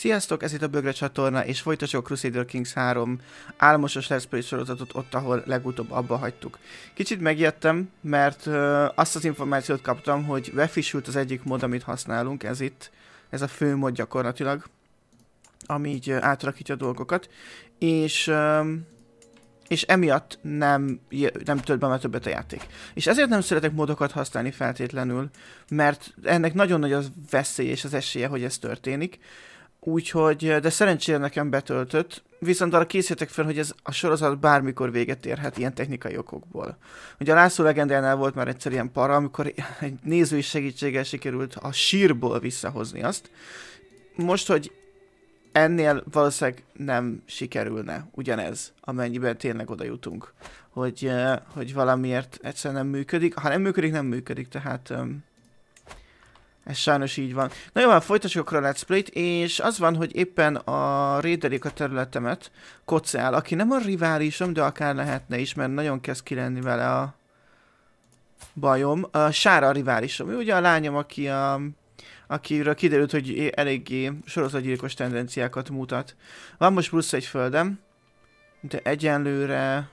Sziasztok, ez itt a Bögre csatorna, és folytassuk a Crusader Kings 3 álmosos Let's Play sorozatot ott, ahol legutóbb abba hagytuk. Kicsit megijedtem, mert ö, azt az információt kaptam, hogy befissült az egyik mod, amit használunk, ez itt, ez a fő mod gyakorlatilag, ami így ö, átrakítja a dolgokat, és... Ö, és emiatt nem, nem tölt be már többet a játék. És ezért nem szeretek modokat használni feltétlenül, mert ennek nagyon nagy az veszély és az esélye, hogy ez történik. Úgyhogy, de szerencsére nekem betöltött, viszont arra készítek fel, hogy ez a sorozat bármikor véget érhet ilyen technikai okokból. Ugye a László legendánál volt már egyszer ilyen para, amikor egy nézői segítséggel sikerült a sírból visszahozni azt. Most, hogy ennél valószínűleg nem sikerülne ugyanez, amennyiben tényleg oda jutunk, hogy, hogy valamiért egyszerűen nem működik. Ha nem működik, nem működik, tehát ez sajnos így van. Na jó, hát folytassuk akkor a Let's Play-t, és az van, hogy éppen a rédelik a területemet kocál, aki nem a riválisom, de akár lehetne is, mert nagyon kezd ki lenni vele a bajom. A Sára a riválisom. Ő ugye a lányom, aki a akiről kiderült, hogy eléggé sorozatgyilkos tendenciákat mutat. Van most plusz egy földem, de egyenlőre...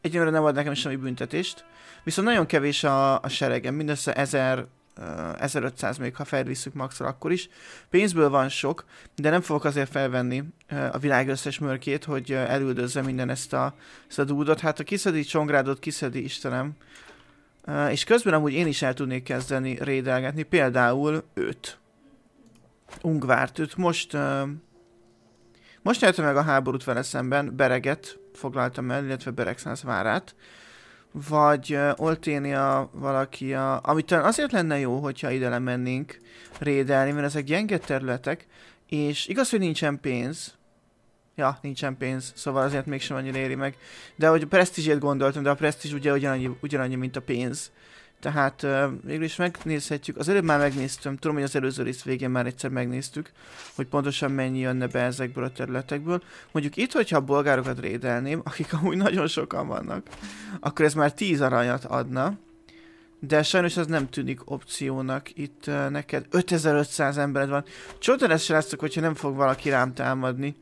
Egyenlőre nem ad nekem semmi büntetést. Viszont nagyon kevés a, a seregem, mindössze ezer 1500 még, ha felvisszük max akkor is. Pénzből van sok, de nem fogok azért felvenni a világ összes mörkét, hogy elüldözze minden ezt a, ezt a dúdot. Hát a kiszedi Csongrádot kiszedi, Istenem. És közben amúgy én is el tudnék kezdeni rédelgetni, például őt. Ungvárt, őt most... Most nyerte meg a háborút vele szemben, Bereget foglaltam el, illetve Beregszász várát vagy uh, Olténia valaki, a, Amit talán azért lenne jó, hogyha ide lemennénk rédelni, mert ezek gyenge területek, és igaz, hogy nincsen pénz, Ja, nincsen pénz, szóval azért mégsem annyira éri meg. De hogy a presztízsét gondoltam, de a presztízs ugye ugyanannyi, ugyanannyi, mint a pénz. Uh, tehát végül is megnézhetjük, az előbb már megnéztem, tudom, hogy az előző rész végén már egyszer megnéztük, hogy pontosan mennyi jönne be ezekből a területekből. Mondjuk itt, hogyha a bolgárokat rédelném, akik amúgy nagyon sokan vannak, akkor ez már 10 aranyat adna. De sajnos ez nem tűnik opciónak itt uh, neked. 5500 embered van. Csoda lesz srácok, hogyha nem fog valaki rám támadni.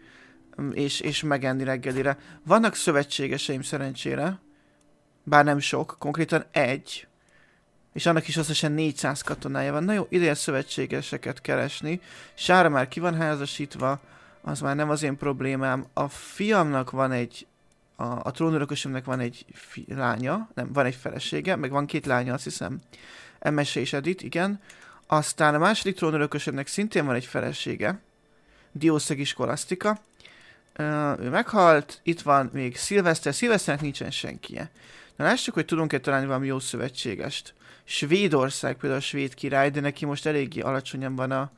Mm, és, és megenni reggelire. Vannak szövetségeseim szerencsére. Bár nem sok, konkrétan egy és annak is összesen 400 katonája van. Na jó, ideje szövetségeseket keresni. Sára már ki van házasítva, az már nem az én problémám. A fiamnak van egy, a, a trónörökösömnek van egy fi, lánya, nem, van egy felesége, meg van két lánya, azt hiszem. Emese és Edith, igen. Aztán a második trónörökösömnek szintén van egy felesége, Diószegi skolasztika. Uh, ő meghalt, itt van még Szilveszter, Szilveszternek nincsen senkije. Na lássuk, hogy tudunk-e találni valami jó szövetségest. Svédország például a svéd király, de neki most eléggé alacsonyan van a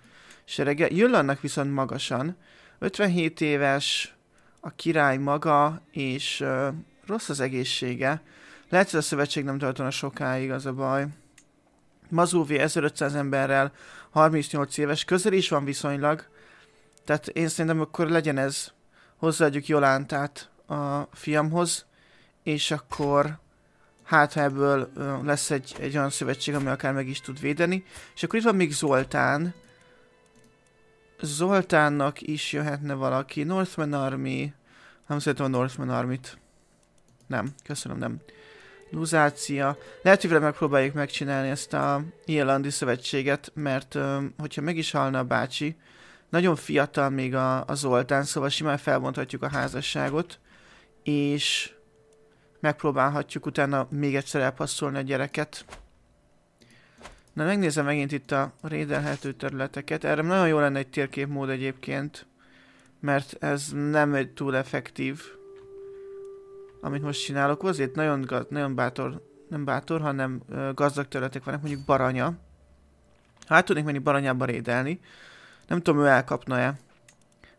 serege. Jöllannak viszont magasan. 57 éves a király maga, és ö, rossz az egészsége. Lehet, hogy a szövetség nem tartana sokáig, az a baj. Mazúvi 1500 emberrel, 38 éves, közel is van viszonylag. Tehát én szerintem akkor legyen ez. Hozzáadjuk Jolántát a fiamhoz, és akkor hát ha ebből lesz egy, egy olyan szövetség, ami akár meg is tud védeni. És akkor itt van még Zoltán. Zoltánnak is jöhetne valaki. Northman Army. Nem szeretem a Northman Armit. Nem, köszönöm, nem. Luzácia. Lehet, hogy vele megpróbáljuk megcsinálni ezt a Irlandi szövetséget, mert hogyha meg is halna a bácsi, nagyon fiatal még a, a Zoltán, szóval simán felbonthatjuk a házasságot, és megpróbálhatjuk utána még egyszer elpasszolni a gyereket. Na megnézem megint itt a rédelhető területeket. Erre nagyon jó lenne egy térképmód egyébként, mert ez nem egy túl effektív, amit most csinálok. Azért nagyon, nagyon bátor, nem bátor, hanem gazdag területek vannak, mondjuk baranya. Hát tudnék menni baranyába rédelni. Nem tudom, ő elkapna-e.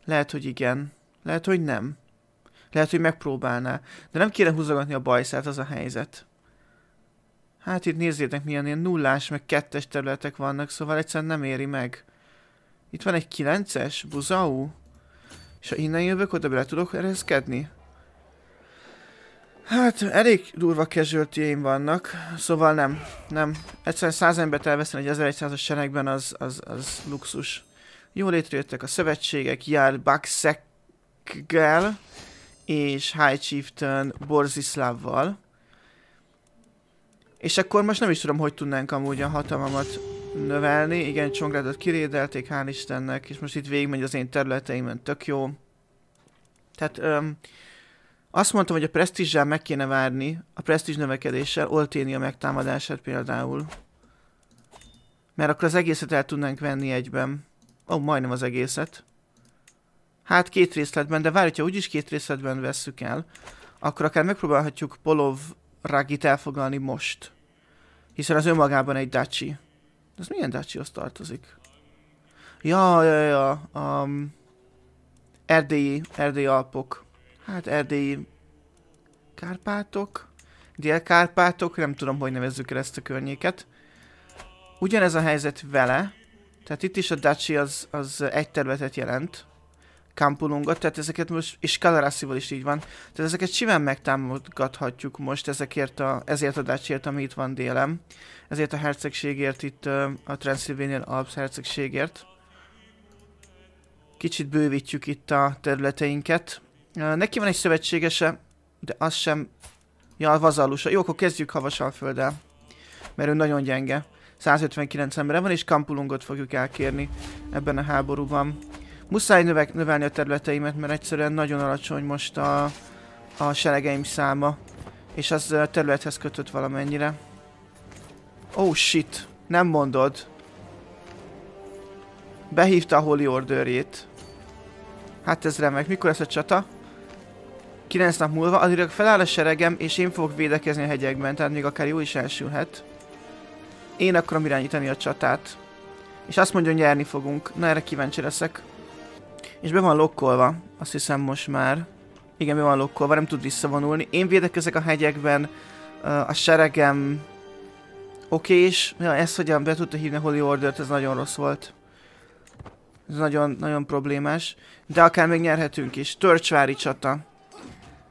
Lehet, hogy igen. Lehet, hogy nem. Lehet, hogy megpróbálná. De nem kéne húzogatni a bajszát, az a helyzet. Hát itt nézzétek milyen ilyen nullás, meg kettes területek vannak, szóval egyszerűen nem éri meg. Itt van egy kilences, buzau. És ha innen jövök, oda bele tudok ereszkedni? Hát, elég durva casualty vannak, szóval nem, nem. Egyszerűen 100 embert elveszteni egy 1100-as seregben, az, az, az luxus. Jól létrejöttek a szövetségek, jár Baxekkel, és High Chieftain Borzislavval. És akkor most nem is tudom, hogy tudnánk amúgy a hatalmamat növelni. Igen, Csongrádot kirédelték, hál' Istennek, és most itt végigmegy az én területeimben, tök jó. Tehát öm, azt mondtam, hogy a presztízsel meg kéne várni, a presztízs növekedéssel, Olténia megtámadását például. Mert akkor az egészet el tudnánk venni egyben. Ó, oh, majdnem az egészet hát két részletben, de várj, hogyha úgyis két részletben vesszük el, akkor akár megpróbálhatjuk Polov ragit elfoglalni most. Hiszen az önmagában egy dachi. Ez milyen Dacsihoz tartozik? Ja, ja, ja, um, erdélyi, erdélyi alpok. Hát erdélyi Kárpátok, Dél-Kárpátok, nem tudom, hogy nevezzük el ezt a környéket. Ugyanez a helyzet vele, tehát itt is a Dacsi az, az egy területet jelent, Kampulungot, tehát ezeket most, és Kalaraszival is így van, tehát ezeket simán megtámogathatjuk most ezekért a, ezért a dacsért, ami itt van délem, ezért a hercegségért itt a Transylvanian Alps hercegségért. Kicsit bővítjük itt a területeinket. Neki van egy szövetségese, de az sem... Ja, a vazallusa. Jó, akkor kezdjük Havasalfölddel. Mert ő nagyon gyenge. 159 embere van, és Kampulungot fogjuk elkérni ebben a háborúban muszáj növek, növelni a területeimet, mert egyszerűen nagyon alacsony most a, a seregeim száma. És az a területhez kötött valamennyire. Oh shit, nem mondod. Behívta a Holy Orderjét. Hát ez remek. Mikor lesz a csata? 9 nap múlva, azért feláll a seregem, és én fogok védekezni a hegyekben, tehát még akár jó is elsülhet. Én akarom irányítani a csatát. És azt mondja, hogy nyerni fogunk. Na erre kíváncsi leszek. És be van lokkolva, azt hiszem most már. Igen, be van lokkolva, nem tud visszavonulni. Én védekezek a hegyekben, a seregem oké és Ja, ez hogyan be tudta hívni a Holy order ez nagyon rossz volt. Ez nagyon-nagyon problémás. De akár még nyerhetünk is. Törcsvári csata.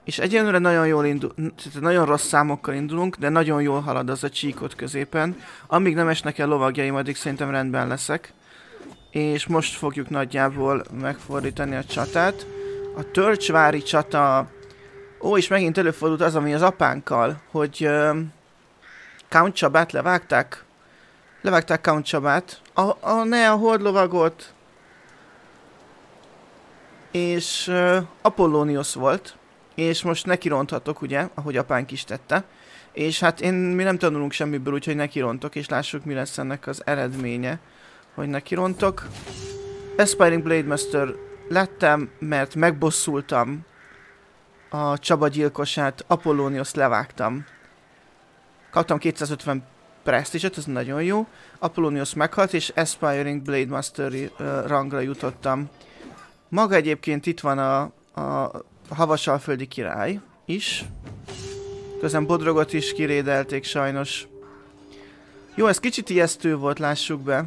És egyenlőre nagyon jól indul, nagyon rossz számokkal indulunk, de nagyon jól halad az a csíkot középen. Amíg nem esnek el lovagjaim, addig szerintem rendben leszek és most fogjuk nagyjából megfordítani a csatát. A Törcsvári csata... Ó, és megint előfordult az, ami az apánkkal, hogy uh, Count Csabát levágták. Levágták Count Csabát. A, a, ne, a hordlovagot. És uh, Apollonius volt. És most neki ronthatok, ugye, ahogy apánk is tette. És hát én, mi nem tanulunk semmiből, úgyhogy neki rontok, és lássuk, mi lesz ennek az eredménye hogy neki rontok. Aspiring Blade Master lettem, mert megbosszultam a Csaba gyilkosát, Apollonius levágtam. Kaptam 250 prestige ez nagyon jó. Apollonius meghalt, és Aspiring Blade Master uh, rangra jutottam. Maga egyébként itt van a, a Havasalföldi király is. Közben Bodrogot is kirédelték sajnos. Jó, ez kicsit ijesztő volt, lássuk be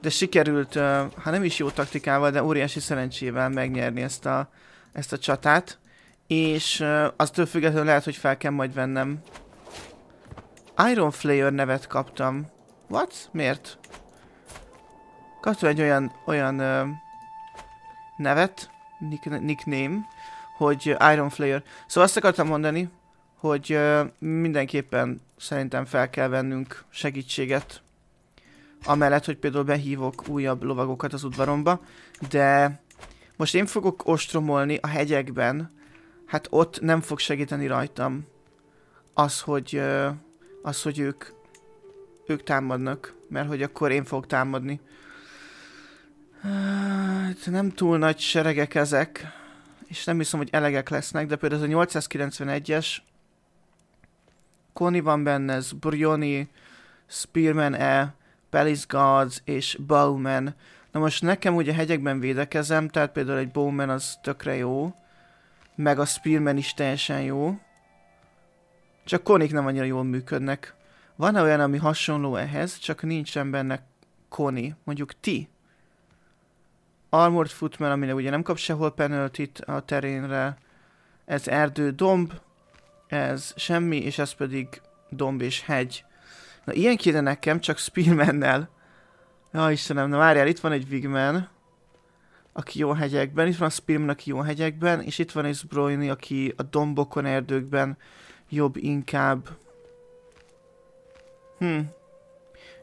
de sikerült, hát nem is jó taktikával, de óriási szerencsével megnyerni ezt a, ezt a csatát, és aztól függetlenül lehet, hogy fel kell majd vennem. Iron Flayer nevet kaptam. What? Miért? Kaptam egy olyan, olyan nevet, nickname, hogy Iron Flayer. Szóval azt akartam mondani, hogy mindenképpen szerintem fel kell vennünk segítséget amellett, hogy például behívok újabb lovagokat az udvaromba, de most én fogok ostromolni a hegyekben, hát ott nem fog segíteni rajtam az, hogy, az, hogy ők, ők támadnak, mert hogy akkor én fogok támadni. Hát nem túl nagy seregek ezek, és nem hiszem, hogy elegek lesznek, de például ez a 891-es, Koni van benne, ez Brioni, Spearman E, Palace Guards és Bowman. Na most nekem ugye hegyekben védekezem, tehát például egy Bowman az tökre jó. Meg a Spearman is teljesen jó. Csak konik nem annyira jól működnek. Van -e olyan, ami hasonló ehhez, csak nincsen benne koni. Mondjuk ti. Armored Footman, amire ugye nem kap sehol penalty a terénre. Ez erdő, domb. Ez semmi, és ez pedig domb és hegy. Na ilyen kéne nekem, csak Spearmannel. Ja, Istenem, na várjál, itt van egy Wigman, aki jó hegyekben, itt van a Spearman, aki jó hegyekben, és itt van egy Zbrojni, aki a dombokon, erdőkben jobb inkább. Hm.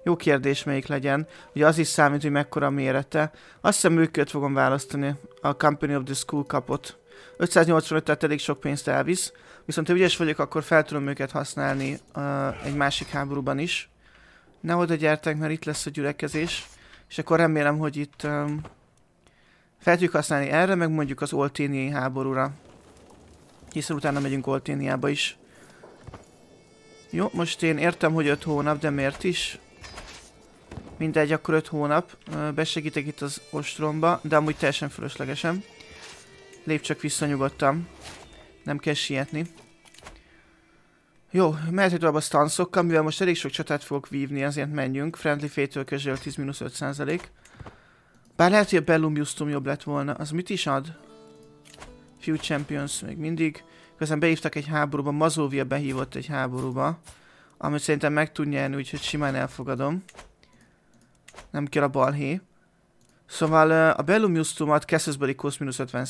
Jó kérdés, melyik legyen. Ugye az is számít, hogy mekkora a mérete. Azt hiszem őket fogom választani, a Company of the School kapott. 585-et elég sok pénzt elvisz, viszont ha ügyes vagyok, akkor fel tudom őket használni uh, egy másik háborúban is. Ne oda gyertek, mert itt lesz a gyülekezés, és akkor remélem, hogy itt um, fel tudjuk használni erre, meg mondjuk az Olténiai háborúra. Hiszen utána megyünk Olténiába is. Jó, most én értem, hogy 5 hónap, de miért is? Mindegy, akkor 5 hónap. Besegítek itt az ostromba, de amúgy teljesen fölöslegesen. Lép csak vissza nyugodtan. Nem kell sietni. Jó, mehetünk tovább a stanszokkal, mivel most elég sok csatát fogok vívni, azért menjünk. Friendly Fate-től 10-5 Bár lehet, hogy a Bellum Justum jobb lett volna. Az mit is ad? Few Champions még mindig. Közben beívtak egy háborúba, Mazovia behívott egy háborúba. Amit szerintem meg tud nyerni, úgyhogy simán elfogadom. Nem kell a balhé. Szóval a Bellum ad Cassus Belli kósz mínusz 50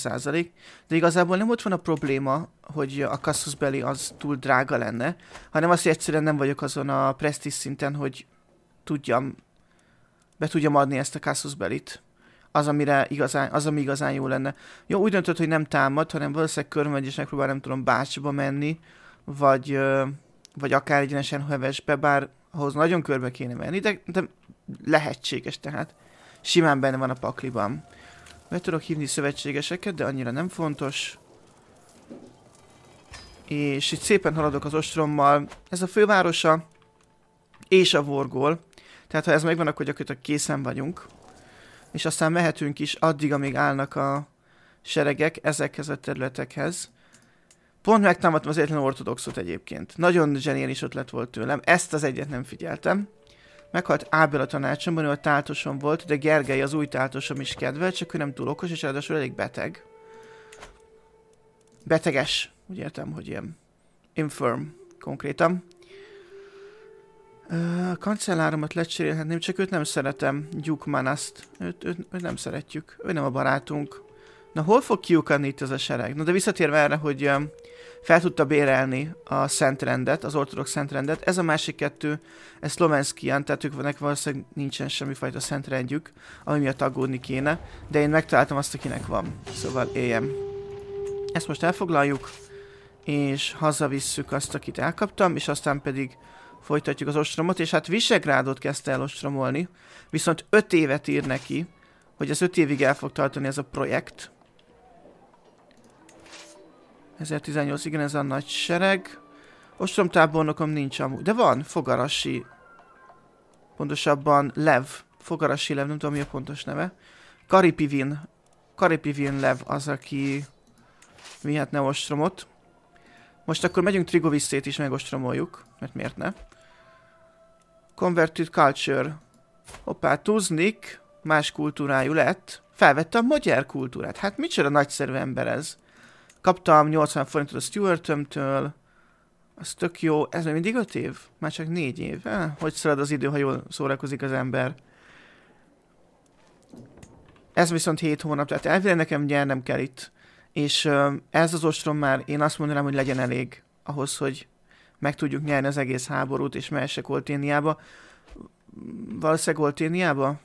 de igazából nem ott van a probléma, hogy a Cassus Belli az túl drága lenne, hanem azt, hogy egyszerűen nem vagyok azon a prestige szinten, hogy tudjam, be tudjam adni ezt a Cassus Bellit. Az, amire igazán, az, ami igazán jó lenne. Jó, úgy döntött, hogy nem támad, hanem valószínűleg körmegy, és megpróbál, nem tudom, bácsba menni, vagy, vagy akár egyenesen hevesbe, bár ahhoz nagyon körbe kéne menni, de, de lehetséges tehát simán benne van a pakliban. Be tudok hívni szövetségeseket, de annyira nem fontos. És itt szépen haladok az ostrommal. Ez a fővárosa és a vorgól. Tehát ha ez megvan, akkor gyakorlatilag készen vagyunk. És aztán mehetünk is addig, amíg állnak a seregek ezekhez a területekhez. Pont megtámadtam az egyetlen ortodoxot egyébként. Nagyon zseniális ötlet volt tőlem, ezt az egyet nem figyeltem. Meghalt Ábel a tanácsomban, ő a táltosom volt, de Gergely az új táltosom is kedvel, csak ő nem túl okos, és ráadásul elég beteg. Beteges. Úgy értem, hogy ilyen infirm konkrétan. a kancelláromat lecserélhetném, csak őt nem szeretem, Duke Manast. Őt, őt, őt nem szeretjük, ő nem a barátunk. Na hol fog kiukanni itt ez a sereg? Na de visszatérve erre, hogy uh, fel tudta bérelni a Szentrendet, az ortodox Szentrendet. Ez a másik kettő, ez Szlovenszkian, tehát ők vannak valószínűleg nincsen semmifajta Szentrendjük, ami miatt aggódni kéne, de én megtaláltam azt, akinek van. Szóval éljem. Ezt most elfoglaljuk, és hazavisszük azt, akit elkaptam, és aztán pedig folytatjuk az ostromot, és hát Visegrádot kezdte el ostromolni, viszont 5 évet ír neki, hogy az 5 évig el fog tartani ez a projekt, 1018, igen, ez a nagy sereg. Ostromtábornokom nincs amúgy, de van, Fogarasi. Pontosabban Lev. Fogarasi Lev, nem tudom mi a pontos neve. Karipivin. Karipivin Lev az, aki vihetne ostromot. Most akkor megyünk Trigovisszét is megostromoljuk, mert miért ne. Converted Culture. Hoppá, Tuznik más kultúrájú lett. Felvette a magyar kultúrát. Hát micsoda nagyszerű ember ez. Kaptam 80 forintot a stewart az tök jó. Ez még mindig 5 év? Már csak 4 év. Eh? Hogy szalad az idő, ha jól szórakozik az ember. Ez viszont 7 hónap, tehát elvileg nekem nyernem kell itt. És ez az ostrom már én azt mondanám, hogy legyen elég ahhoz, hogy meg tudjuk nyerni az egész háborút, és mehessek Olténiába. Valószínűleg Olténiába?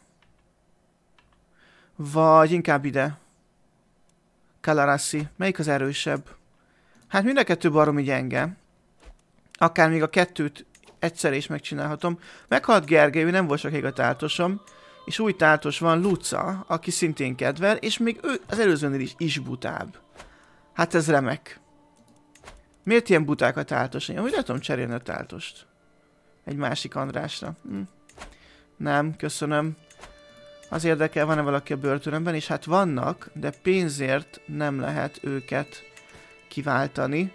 Vagy inkább ide. Kalarassi. Melyik az erősebb? Hát mind a kettő baromi gyenge. Akár még a kettőt egyszer is megcsinálhatom. Meghalt Gergely, ő nem volt sokáig a táltosom. És új táltos van Luca, aki szintén kedvel, és még ő az előzőnél is, is butább. Hát ez remek. Miért ilyen buták a táltos? Én úgy tudom cserélni a táltost? Egy másik Andrásra. Hm. Nem, köszönöm az érdekel, van-e valaki a börtönben, és hát vannak, de pénzért nem lehet őket kiváltani.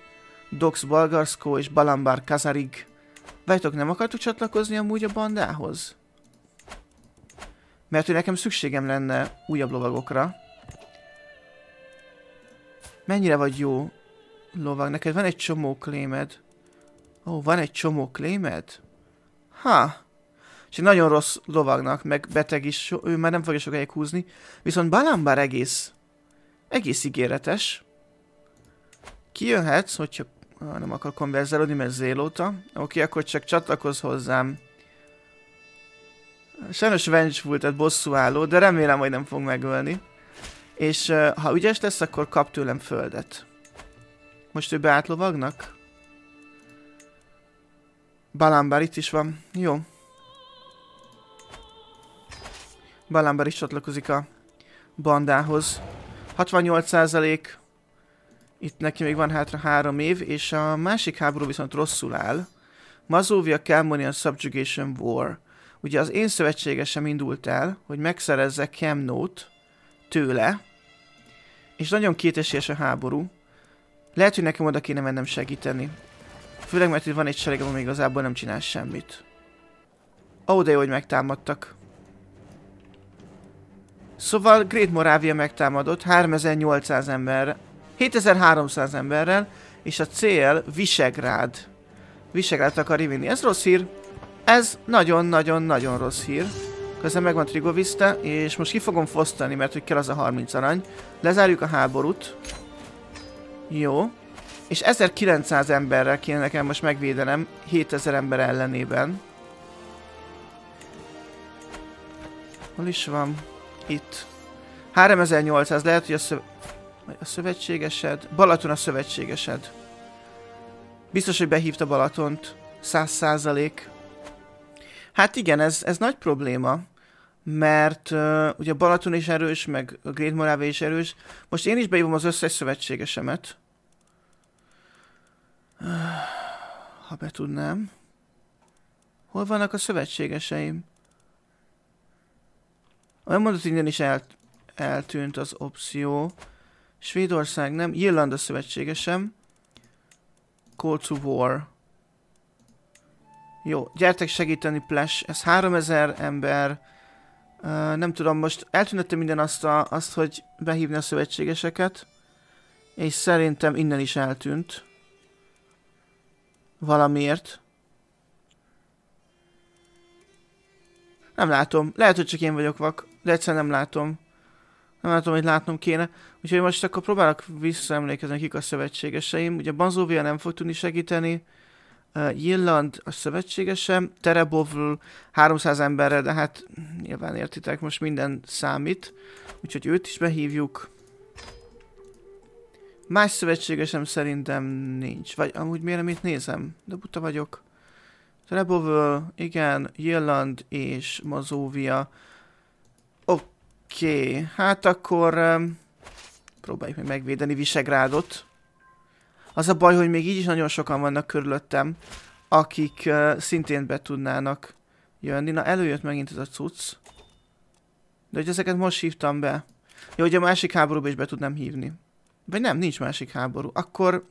Dox Balgarszkó és Balambár Kazarig. Vajtok, nem akartok csatlakozni amúgy a bandához? Mert hogy nekem szükségem lenne újabb lovagokra. Mennyire vagy jó lovag? Neked van egy csomó klémed. Ó, van egy csomó klémed? Ha és egy nagyon rossz lovagnak, meg beteg is, ő már nem fogja sokáig húzni, viszont Balambar egész, egész ígéretes. Kijöhetsz, hogyha ah, nem akar konverzálódni, mert zélóta. Oké, okay, akkor csak csatlakozz hozzám. Sajnos vengeful, tehát bosszú álló, de remélem, hogy nem fog megölni. És uh, ha ügyes lesz, akkor kap tőlem földet. Most ő beátlovagnak? Balambar itt is van. Jó. Balámbar is csatlakozik a bandához. 68% itt neki még van hátra három év, és a másik háború viszont rosszul áll. Mazovia Kelmonian Subjugation War. Ugye az én szövetségesem indult el, hogy megszerezze Kemnót tőle, és nagyon kétesélyes a háború. Lehet, hogy nekem oda kéne mennem segíteni. Főleg, mert itt van egy sereg, ami igazából nem csinál semmit. Ó, oh, de jó, hogy megtámadtak. Szóval Great Moravia megtámadott 3800 emberrel, 7300 emberrel, és a cél Visegrád. Visegrád akar vinni. Ez rossz hír. Ez nagyon-nagyon-nagyon rossz hír. Közben megvan Trigovista, és most ki fogom fosztani, mert hogy kell az a 30 arany. Lezárjuk a háborút. Jó. És 1900 emberrel kéne nekem most megvédenem 7000 ember ellenében. Hol is van? Itt. 3800, lehet, hogy a, szöv a szövetségesed... Balaton a szövetségesed. Biztos, hogy behívta Balatont. 100 százalék. Hát igen, ez, ez nagy probléma, mert uh, ugye Balaton is erős, meg a Great Moravia is erős. Most én is behívom az összes szövetségesemet. Öh, ha be tudnám. Hol vannak a szövetségeseim? A mondat ingyen is el, eltűnt az opció. Svédország nem, Irland a szövetségesem. Call to war. Jó, gyertek segíteni, Plash. Ez 3000 ember. Uh, nem tudom, most eltüntette minden azt, a, azt, hogy behívni a szövetségeseket. És szerintem innen is eltűnt. Valamiért. Nem látom. Lehet, hogy csak én vagyok vak de egyszerűen nem látom. Nem látom, hogy látnom kéne. Úgyhogy most akkor próbálok visszaemlékezni, kik a szövetségeseim. Ugye Banzóvia nem fog tudni segíteni. Uh, Jilland a szövetségesem, Terebovl 300 emberre, de hát nyilván értitek, most minden számít. Úgyhogy őt is behívjuk. Más szövetségesem szerintem nincs. Vagy amúgy miért nem itt nézem? De buta vagyok. Trebovl, igen, Jilland és Mazóvia. Oké, okay, hát akkor um, próbáljuk meg megvédeni Visegrádot. Az a baj, hogy még így is nagyon sokan vannak körülöttem, akik uh, szintén be tudnának jönni. Na, előjött megint ez a cucc. De hogy ezeket most hívtam be. Jó, hogy a másik háborúba is be tudnám hívni. Vagy nem, nincs másik háború. Akkor...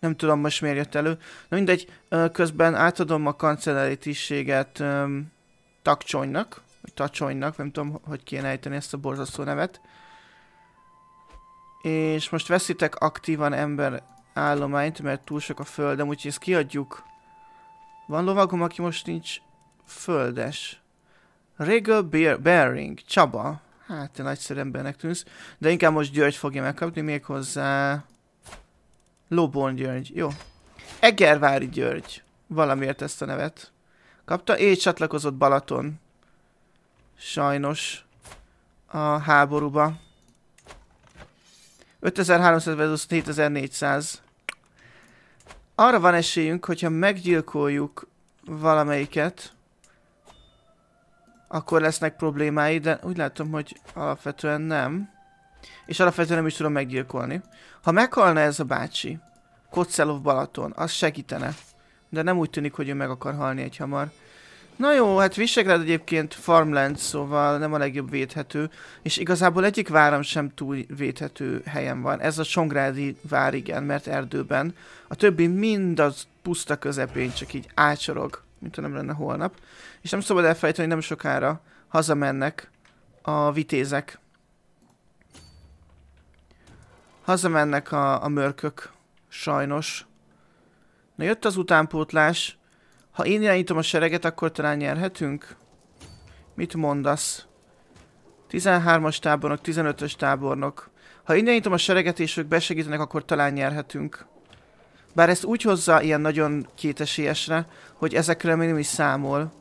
Nem tudom most miért jött elő. Na mindegy, közben átadom a kancellári tisztséget um, Takcsonynak. Tacsonynak, nem tudom, hogy kéne ejteni ezt a borzasztó nevet. És most veszitek aktívan ember állományt, mert túl sok a földem, úgyhogy ezt kiadjuk. Van lovagom, aki most nincs földes. Regal Bearing, Csaba. Hát, te nagyszerű embernek tűnsz. De inkább most György fogja megkapni, méghozzá... Lobon György, jó. Egervári György. Valamiért ezt a nevet. Kapta, és csatlakozott Balaton. Sajnos. A háborúba. 5300 versus 7400. Arra van esélyünk, hogyha meggyilkoljuk valamelyiket, akkor lesznek problémái, de úgy látom, hogy alapvetően nem. És alapvetően nem is tudom meggyilkolni. Ha meghalna ez a bácsi, Kocelov Balaton, az segítene. De nem úgy tűnik, hogy ő meg akar halni egy hamar. Na jó, hát Visegrád egyébként farmland, szóval nem a legjobb védhető, és igazából egyik váram sem túl védhető helyen van. Ez a Songrádi vár igen, mert erdőben. A többi mind az puszta közepén csak így ácsorog, mint nem lenne holnap. És nem szabad elfelejteni, hogy nem sokára hazamennek a vitézek. Hazamennek a, a mörkök, sajnos. Na jött az utánpótlás, ha én irányítom a sereget, akkor talán nyerhetünk? Mit mondasz? 13-as tábornok, 15-ös tábornok. Ha én irányítom a sereget és ők besegítenek, akkor talán nyerhetünk. Bár ezt úgy hozza ilyen nagyon kétesélyesre, hogy ezekre még nem is számol.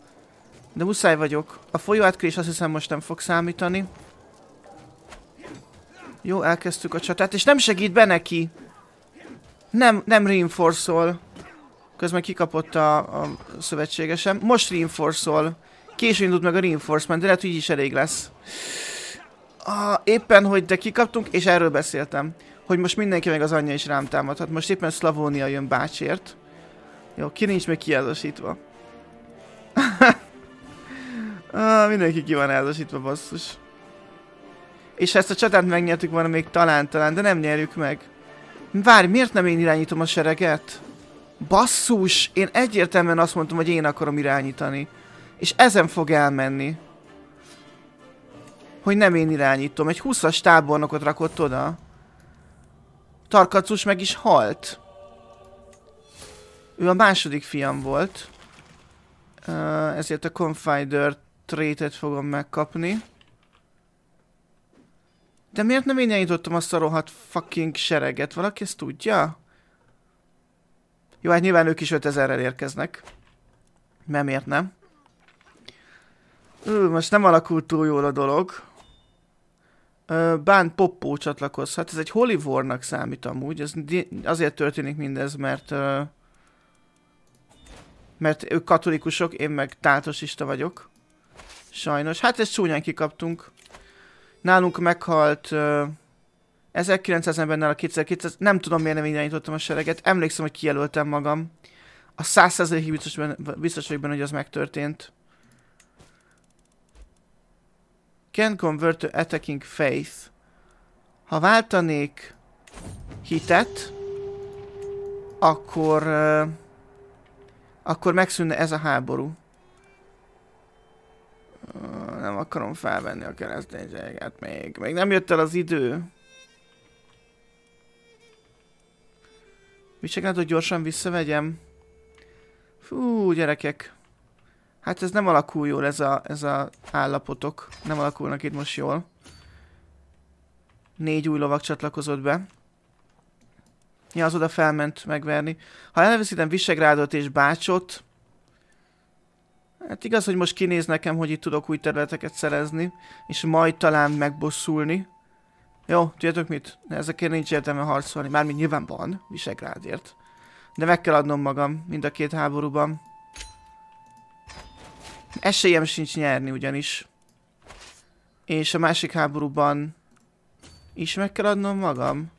De muszáj vagyok. A folyó azt hiszem most nem fog számítani. Jó, elkezdtük a csatát, és nem segít be neki. Nem, nem -ol. Közben kikapott a, a szövetségesem. Most reinforce-ol. indult meg a reinforcement, de lehet, hogy így is elég lesz. A, éppen, hogy de kikaptunk, és erről beszéltem. Hogy most mindenki meg az anyja is rám támadhat. Most éppen Szlavónia jön bácsért. Jó, ki nincs még kiázasítva. ah, mindenki ki van házasítva, basszus. És ha ezt a csatát megnyertük volna még talán, talán, de nem nyerjük meg. Várj, miért nem én irányítom a sereget? Basszus, én egyértelműen azt mondtam, hogy én akarom irányítani. És ezen fog elmenni. Hogy nem én irányítom. Egy 20-as tábornokot rakott oda. Tarkacus meg is halt. Ő a második fiam volt. Uh, ezért a Confider trétet fogom megkapni. De miért nem én nyitottam azt a rohadt fucking sereget? Valaki ezt tudja? Jó, hát nyilván ők is 5000-rel érkeznek. Nem miért nem? Ú, most nem alakult túl jól a dolog. Bán Poppó csatlakozhat. Ez egy Hollywoodnak számít amúgy. Ez azért történik mindez, mert... Mert ők katolikusok, én meg tátosista vagyok. Sajnos. Hát ezt csúnyán kikaptunk. Nálunk meghalt... 1900 embernél a 2200, nem tudom miért nem irányítottam a sereget, emlékszem, hogy kijelöltem magam. A 100%-ig biztos, biztos vagyok benne, hogy az megtörtént. Can convert to attacking faith. Ha váltanék hitet, akkor... Uh, akkor megszűnne ez a háború. Uh, nem akarom felvenni a keresztényzséget még. Még nem jött el az idő. Viseglát, hogy gyorsan visszavegyem. Fú, gyerekek. Hát ez nem alakul jól ez a, ez a állapotok. Nem alakulnak itt most jól. Négy új lovak csatlakozott be. Ja, az oda felment megverni. Ha elveszítem Visegrádot és Bácsot... Hát igaz, hogy most kinéz nekem, hogy itt tudok új területeket szerezni, és majd talán megbosszulni. Jó, tudjátok mit? Ezekért nincs értelme harcolni, mármint nyilván van, Visegrádért. De meg kell adnom magam, mind a két háborúban. Esélyem sincs nyerni ugyanis. És a másik háborúban is meg kell adnom magam.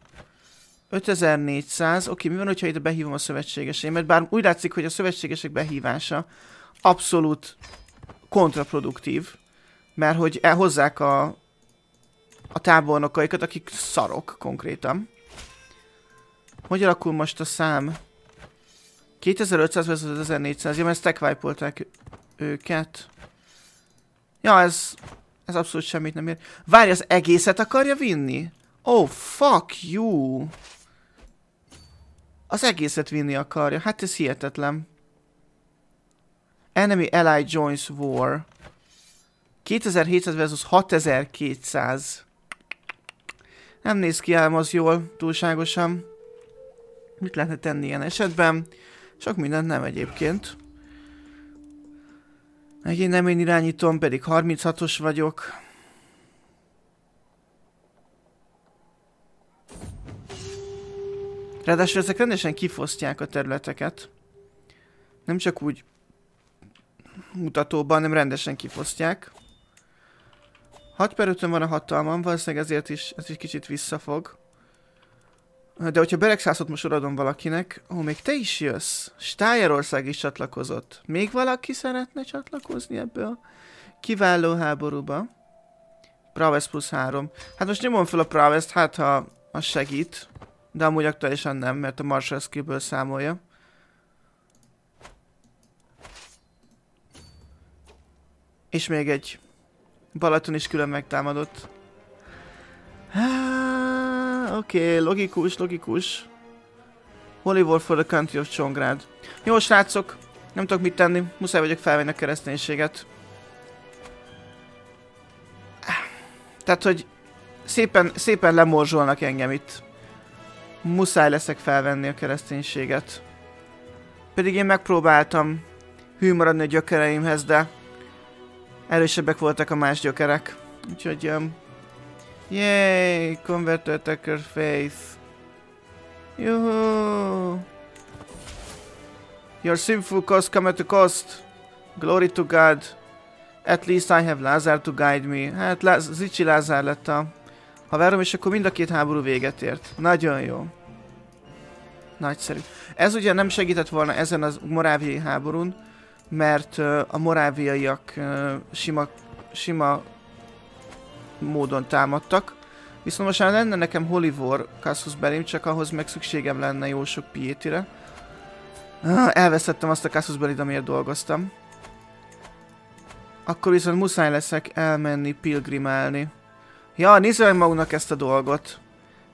5400, oké, mi van, hogyha itt behívom a szövetségeseimet? Bár úgy látszik, hogy a szövetségesek behívása abszolút kontraproduktív, mert hogy elhozzák a a tábornokaikat, akik szarok konkrétan. Hogy alakul most a szám? 2500 vagy 1400, ja, mert stackwipe őket. Ja, ez, ez abszolút semmit nem ér. Várj, az egészet akarja vinni? Oh, fuck you! Az egészet vinni akarja, hát ez hihetetlen. Enemy ally joins war. 2700 versus 6200. Nem néz ki az jól, túlságosan. Mit lehetne tenni ilyen esetben? Sok mindent nem egyébként. én nem én irányítom, pedig 36-os vagyok. Ráadásul ezek rendesen kifosztják a területeket. Nem csak úgy mutatóban, hanem rendesen kifosztják. 6 per 5 van a hatalmam, valószínűleg ezért is ez egy kicsit visszafog. De hogyha Beregszászot most uradom valakinek, ó, még te is jössz. Stájerország is csatlakozott. Még valaki szeretne csatlakozni ebbe a kiváló háborúba? Pravest plusz 3. Hát most nyomom fel a Pravest, hát ha az segít. De amúgy aktuálisan nem, mert a Marshall számolja. És még egy Balaton is külön megtámadott. Oké, okay, logikus, logikus. Hollywood for the country of Csongrád. Jó, srácok, nem tudok mit tenni, muszáj vagyok felvenni a kereszténységet. Tehát, hogy szépen, szépen lemorzsolnak engem itt. Muszáj leszek felvenni a kereszténységet. Pedig én megpróbáltam hű maradni a gyökereimhez, de erősebbek voltak a más gyökerek. Úgyhogy... Um, yay! Convert to attacker face. Juhu! Your sinful cost come at a cost. Glory to God. At least I have Lazar to guide me. Hát Láz Zicsi Lázár lett a haverom, és akkor mind a két háború véget ért. Nagyon jó. Nagyszerű. Ez ugye nem segített volna ezen az moráviai háborún, mert a moráviaiak sima, sima módon támadtak. Viszont most már lenne nekem Holivor Kassus belém, csak ahhoz meg szükségem lenne jó sok piétire. Elveszettem azt a Kassus Belit, amiért dolgoztam. Akkor viszont muszáj leszek elmenni pilgrimálni. Ja, nézd meg magunknak ezt a dolgot.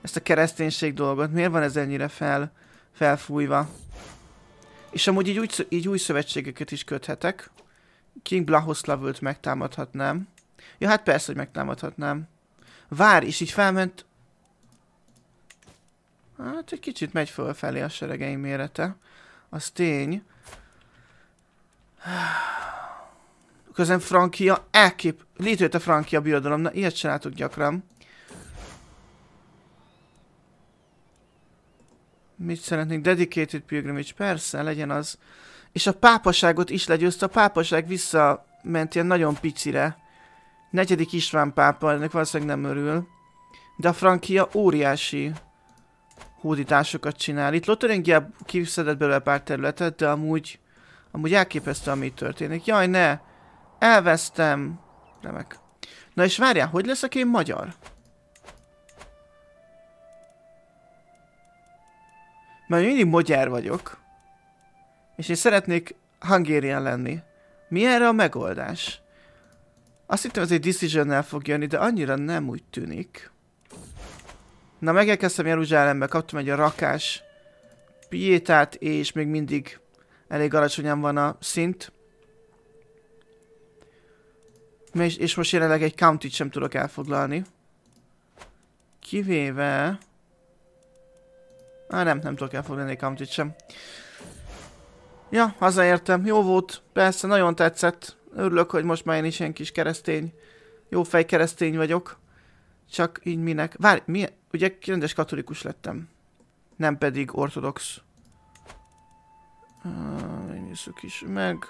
Ezt a kereszténység dolgot. Miért van ez ennyire fel, felfújva? És amúgy így, új, így új szövetségeket is köthetek. King Blahoslavölt megtámadhatnám. Ja, hát persze, hogy megtámadhatnám. Vár, és így felment... Hát egy kicsit megy fölfelé a seregeim mérete. Az tény. Közben Frankia elkép... Létrejött a Frankia birodalom. Na, ilyet se látok gyakran. Mit szeretnék? Dedicated pilgrimage, persze, legyen az. És a pápaságot is legyőzte, a pápaság visszament ilyen nagyon picire. Negyedik István pápa, ennek valószínűleg nem örül. De a Frankia óriási hódításokat csinál. Itt Lotharingia kiszedett belőle pár területet, de amúgy, amúgy elképesztő, ami történik. Jaj, ne! Elvesztem! Remek. Na és várjál, hogy leszek én magyar? mert mindig magyar vagyok, és én szeretnék Hungarian lenni. Mi erre a megoldás? Azt hittem, ez egy decision fog jönni, de annyira nem úgy tűnik. Na, megérkeztem Jeruzsálembe, kaptam egy a rakás piétát, és még mindig elég alacsonyan van a szint. És, és most jelenleg egy county sem tudok elfoglalni. Kivéve... Á, nem, nem tudok elfoglalni kamtit sem. Ja, hazaértem. Jó volt. Persze, nagyon tetszett. Örülök, hogy most már én is ilyen kis keresztény. Jó fej keresztény vagyok. Csak így minek. Várj, mi? Ugye rendes katolikus lettem. Nem pedig ortodox. Uh, nézzük is meg.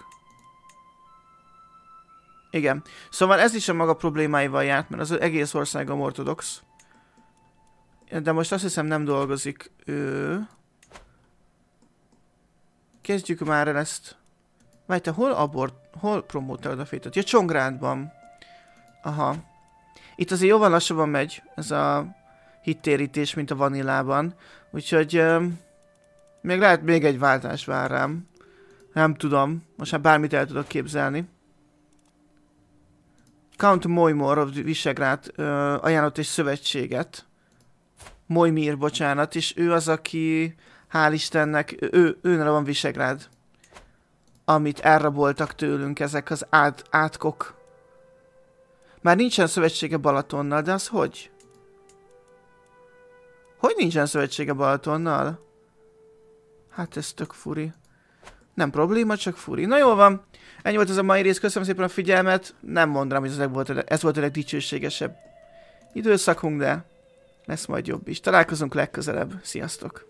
Igen. Szóval ez is a maga problémáival járt, mert az egész országom ortodox. De most azt hiszem nem dolgozik ő. Kezdjük már el ezt. Várj, te hol abort, hol promótálod a fétot? Ja, Csongrádban. Aha. Itt azért jóval lassabban megy ez a hittérítés, mint a vanilában. Úgyhogy euh, még lehet még egy váltás vár rám. Nem tudom, most már bármit el tudok képzelni. Count Moimor of Visegrád euh, ajánlott egy szövetséget. Mojmir, bocsánat, és ő az, aki, hál' Istennek, ő, őnre van Visegrád, amit elraboltak tőlünk ezek az át, átkok. Már nincsen szövetsége Balatonnal, de az hogy? Hogy nincsen szövetsége Balatonnal? Hát ez tök furi. Nem probléma, csak furi. Na jól van. Ennyi volt ez a mai rész. Köszönöm szépen a figyelmet. Nem mondanám, hogy ez volt, ez volt a legdicsőségesebb időszakunk, de lesz majd jobb is. Találkozunk legközelebb. Sziasztok!